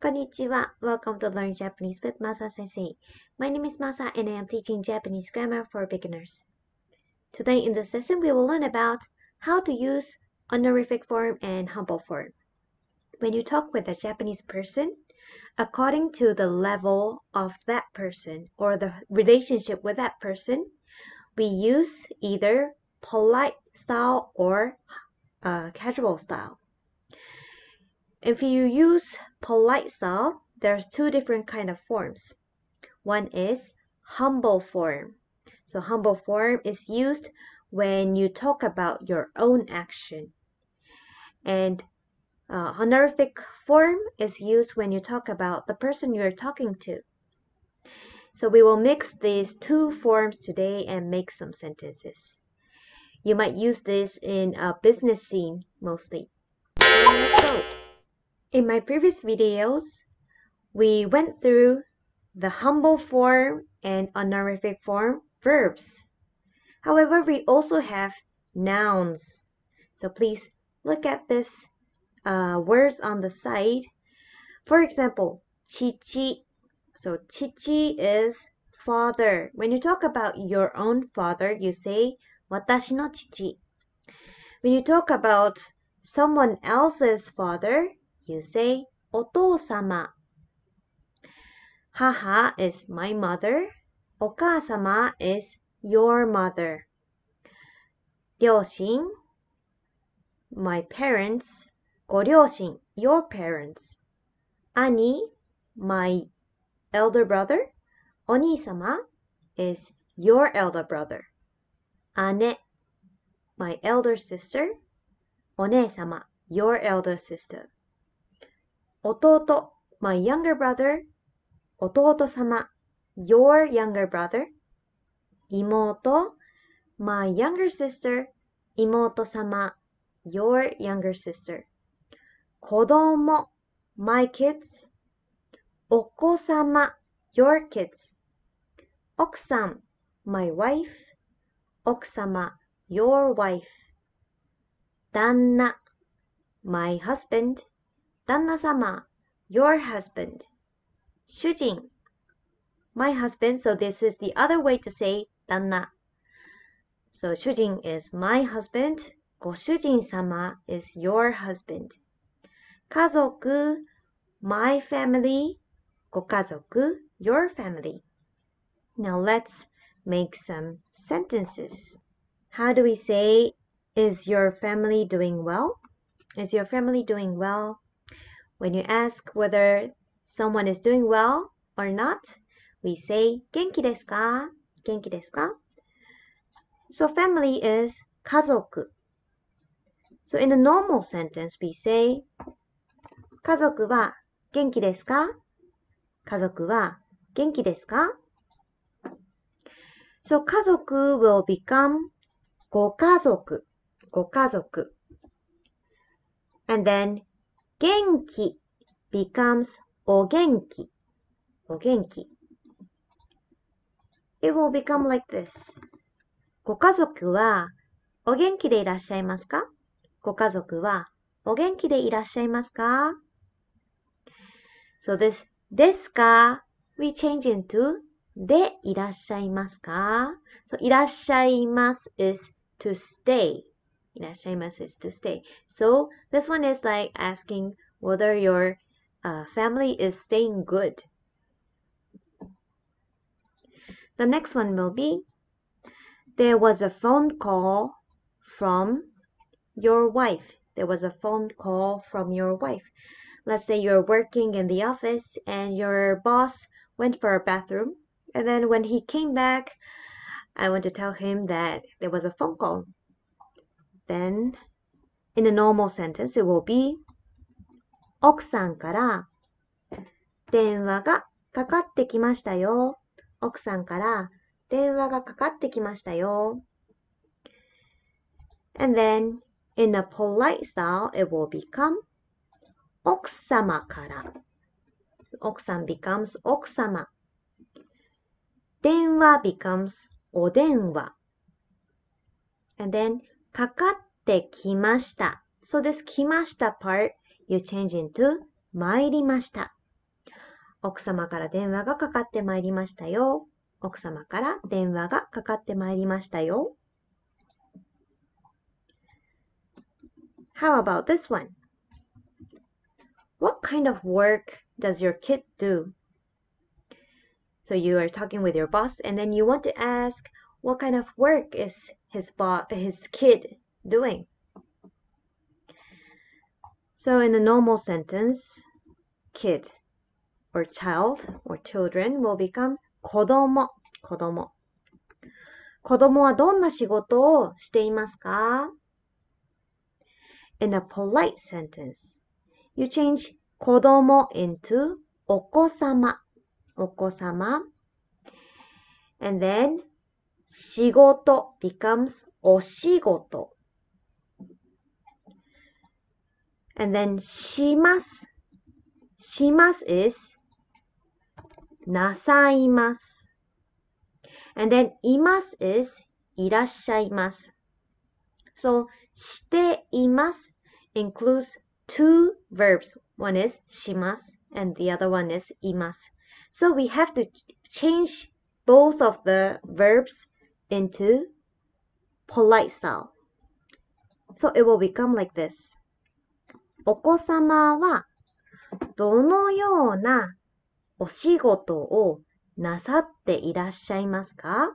Konnichiwa. Welcome to Learn Japanese with Masa Sensei. My name is Masa and I am teaching Japanese grammar for beginners. Today in this lesson we will learn about how to use honorific form and humble form. When you talk with a Japanese person, according to the level of that person or the relationship with that person, we use either polite style or uh, casual style. If you use polite style, there's two different kind of forms. One is humble form. So humble form is used when you talk about your own action. And uh, honorific form is used when you talk about the person you are talking to. So we will mix these two forms today and make some sentences. You might use this in a business scene mostly. Let's go. In my previous videos, we went through the humble form and honorific form verbs. However, we also have nouns. So please look at this uh, words on the side. For example, chichi. So chichi is father. When you talk about your own father, you say watashi no chichi. When you talk about someone else's father, you say お父様。母 is my mother. お母様 is your mother. 両親 my parents. ご両親 your parents. 兄 my elder brother. お兄様 is your elder brother. 姉 my elder sister. お姉様 your elder sister. 弟 my younger brother 弟様 your younger brother 妹 my younger sister 妹様 your younger sister 子供 my kids お子様 your kids 奥さん my wife 奥様 your wife 旦那 my husband 旦那様 your husband. 主人 my husband, so this is the other way to say 旦那. So 主人 is my husband, ご主人様 is your husband. 家族 my family, ご家族 your family. Now let's make some sentences. How do we say, is your family doing well? Is your family doing well? When you ask whether someone is doing well or not, we say 元気ですか?元気ですか? So family is 家族. So in a normal sentence, we say 家族は元気ですか家族は元気ですか So 家族 will become And then 元気 becomes お元気。お元気。It will become like this. ご家族はお元気でいらっしゃいますかご家族はお元気でいらっしゃいますか ?So this ですか we change into でいらっしゃいますか ?So いらっしゃいます is to stay. you know, Seamus is to stay. So this one is like asking whether your uh, family is staying good. The next one will be there was a phone call from your wife. There was a phone call from your wife. Let's say you're working in the office and your boss went for a bathroom. And then when he came back, I want to tell him that there was a phone call then in a normal sentence it will be 奥さんから電話がかかってきましたよ。奥さんから電話がかかってきましたよ。And then in a polite style it will become 奥様から。奥さん becomes 奥様。電話 becomes お電話. And then かかってきました。So this 来ました part you change into 参りました。奥様から電話がかかってまいりましたよ。奥様から電話がかかってまいりましたよ。How about this one? What kind of work does your kid do? So you are talking with your boss and then you want to ask, what kind of work is his his kid doing? So in a normal sentence, kid or child or children will become 子供子供子供はどんな仕事をしていますか In a polite sentence, you change 子供 into お子様お子様 and then 仕事 becomes お仕事, And then shimas. is And then imas is irashaimas. So includes two verbs. One is shimas and the other one is imas. So we have to change both of the verbs into polite style. So it will become like this. お子様はどのようなお仕事をなさっていらっしゃいますか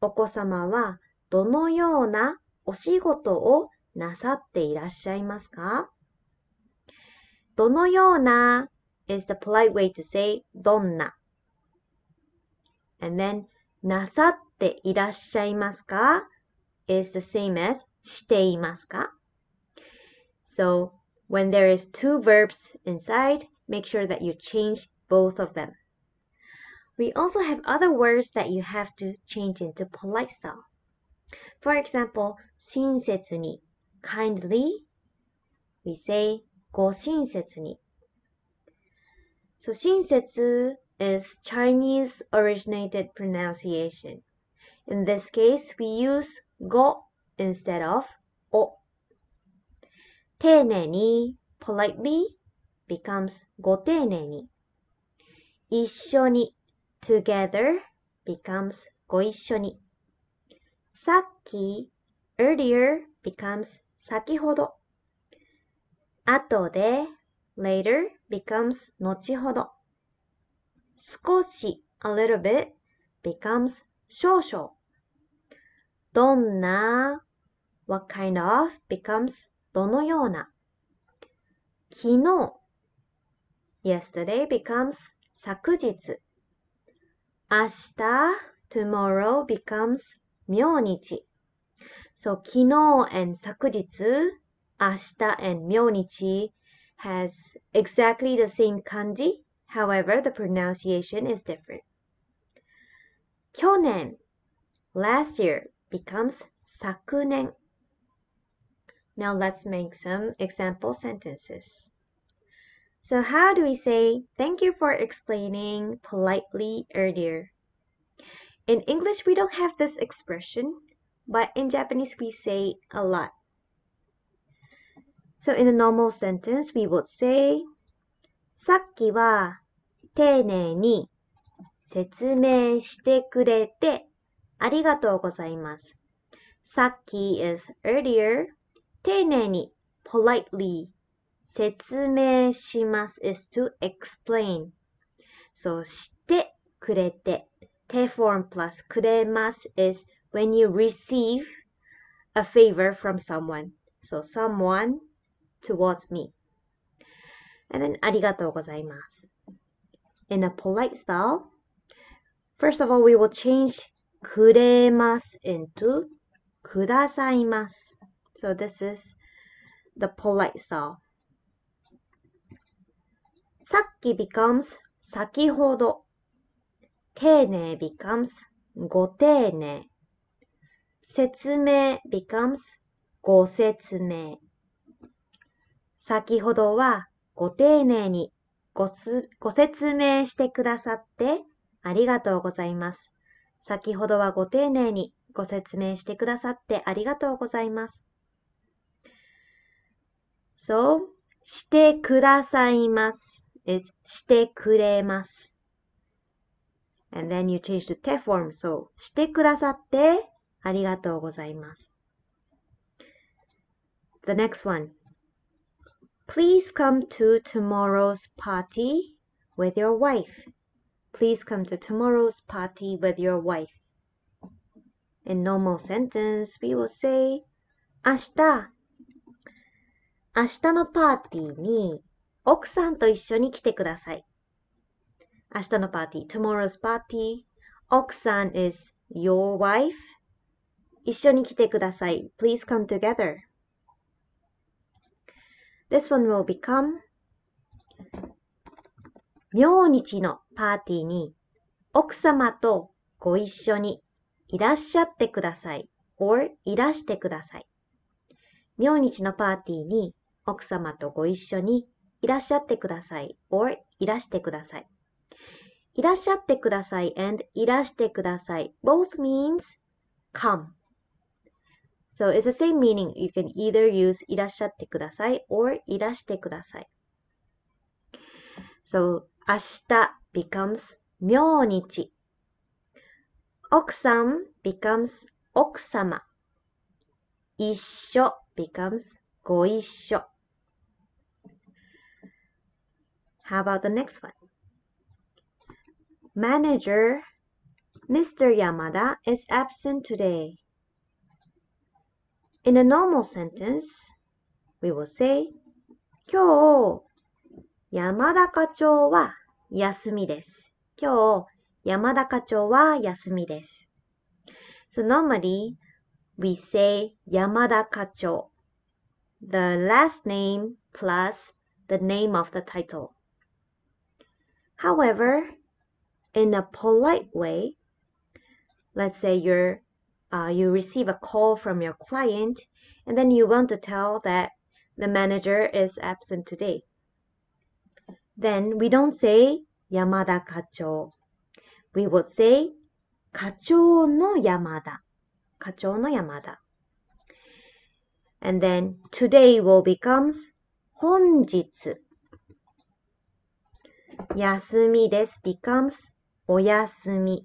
お子様はどのようなお仕事をなさっていらっしゃいますかどのような is the polite way to say どんな and then なさっっていらっしゃいますか is the same as していますか So when there is two verbs inside, make sure that you change both of them. We also have other words that you have to change into polite style. For example, 親切に kindly, we say ご親切に So 親切 is Chinese originated pronunciation. In this case, we use ご instead of お。丁寧に politely becomes ご丁寧に。一緒に together becomes ご一緒に。さっき earlier becomes 先ほど。後で later becomes 後ほど。少し a little bit becomes 少々。donna what kind of becomes どのような昨日 yesterday becomes 昨日明日 tomorrow becomes 明日 So 昨日 and and 明日 has exactly the same kanji However, the pronunciation is different. 去年 last year becomes 昨年. Now let's make some example sentences. So how do we say thank you for explaining politely earlier? In English, we don't have this expression, but in Japanese, we say a lot. So in a normal sentence, we would say さっきは丁寧に説明してくれて arigatou is earlier. 丁寧に politely. 説明します is to explain. So, Te form plus くれます is when you receive a favor from someone. So, someone towards me. And then, arigatou In a polite style, first of all, we will change くれます into くださいます。So this is the polite style. さっき becomes 先ほど。丁寧 becomes ご丁寧。説明 becomes ご説明。先ほどはご丁寧にごすご説明してくださってありがとうございます。先ほどはご丁寧にご説明してくださってありがとうございます。そう、してくださいます is してくれます。And then you change to te form, so してくださってありがとうございます。The next one. Please come to tomorrow's party with your wife. Please come to tomorrow's party with your wife. In normal sentence, we will say party tomorrow's party. party。奥さん is your wife. Please come together. This one will become 明日のパーティーに奥様とご一緒にいらっしゃってください or いらしてください。明日のパーティーに奥様とご一緒にいらっしゃってください or いらしてください。いらっしゃってください and いらしてください both means come. So it's the same meaning. You can either use いらっしゃってください or いらしてください。So becomes 明日. Oksan becomes oksama. Issho becomes ご一緒. How about the next one? Manager Mr. Yamada is absent today. In a normal sentence, we will say 今日山高町は休みです。今日、山高町は休みです。So normally, we say 山高町 the last name plus the name of the title. However, in a polite way, let's say you're uh, you receive a call from your client and then you want to tell that the manager is absent today. Then we don't say 山田課長。We would say 課長の山田。課長の山田。And then today will becomes 本日。休みです becomes お休み。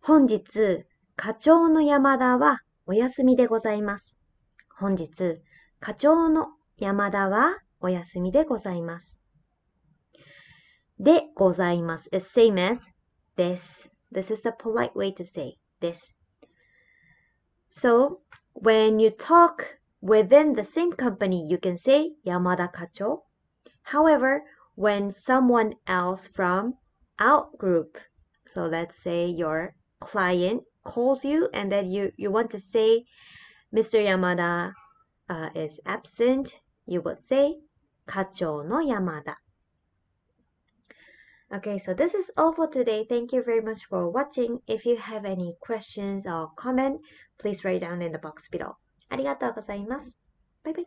本日、課長の山田はお休みでございます。本日、課長の山田はお休みでございます。でございます。The same as this. This is the polite way to say this. So, when you talk within the same company, you can say Yamada Kacho. However, when someone else from out group, so let's say your client calls you and then you, you want to say Mr. Yamada uh, is absent, you would say Kacho no Yamada. Okay, so this is all for today. Thank you very much for watching. If you have any questions or comment, please write down in the box below. Bye bye.